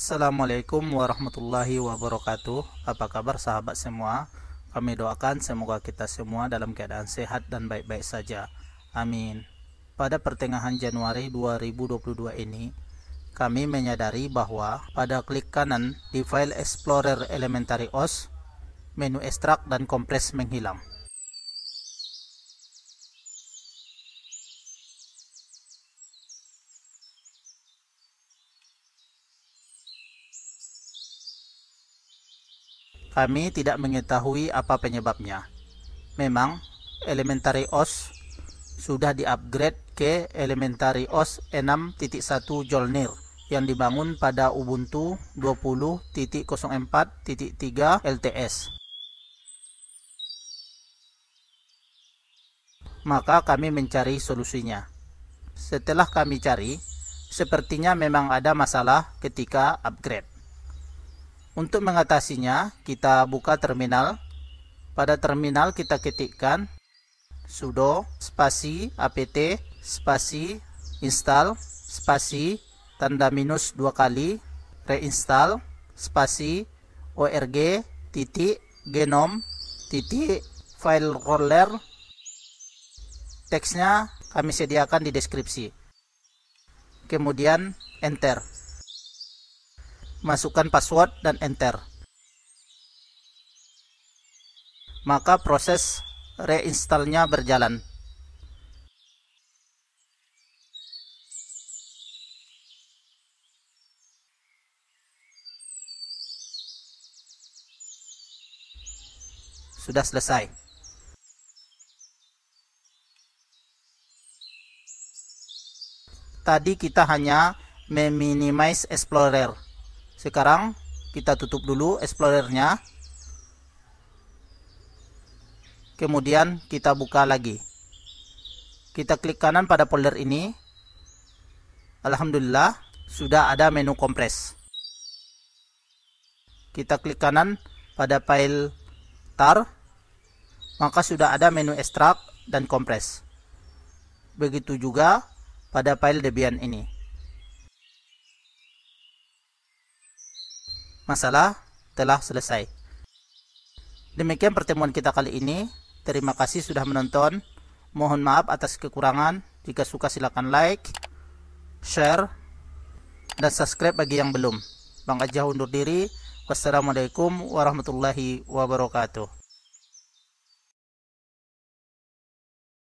Assalamualaikum warahmatullahi wabarakatuh Apa kabar sahabat semua Kami doakan semoga kita semua dalam keadaan sehat dan baik-baik saja Amin Pada pertengahan Januari 2022 ini Kami menyadari bahwa pada klik kanan di file Explorer Elementary OS Menu ekstrak dan kompres menghilang kami tidak mengetahui apa penyebabnya. Memang, elementary OS sudah diupgrade ke elementary OS 6.1 Jolnir yang dibangun pada Ubuntu 20.04.3 LTS. Maka kami mencari solusinya. Setelah kami cari, sepertinya memang ada masalah ketika upgrade. Untuk mengatasinya, kita buka terminal. Pada terminal kita ketikkan sudo spasi apt spasi install spasi tanda minus dua kali reinstall spasi org titik genom titik file roller teksnya kami sediakan di deskripsi kemudian enter masukkan password dan enter. Maka proses reinstallnya berjalan. Sudah selesai. Tadi kita hanya meminimize explorer sekarang kita tutup dulu explorernya kemudian kita buka lagi kita klik kanan pada folder ini Alhamdulillah sudah ada menu kompres kita klik kanan pada file tar maka sudah ada menu extract dan kompres begitu juga pada file Debian ini masalah telah selesai. Demikian pertemuan kita kali ini. Terima kasih sudah menonton. Mohon maaf atas kekurangan. Jika suka silakan like, share, dan subscribe bagi yang belum. Bang Ajah undur diri. Wassalamualaikum warahmatullahi wabarakatuh.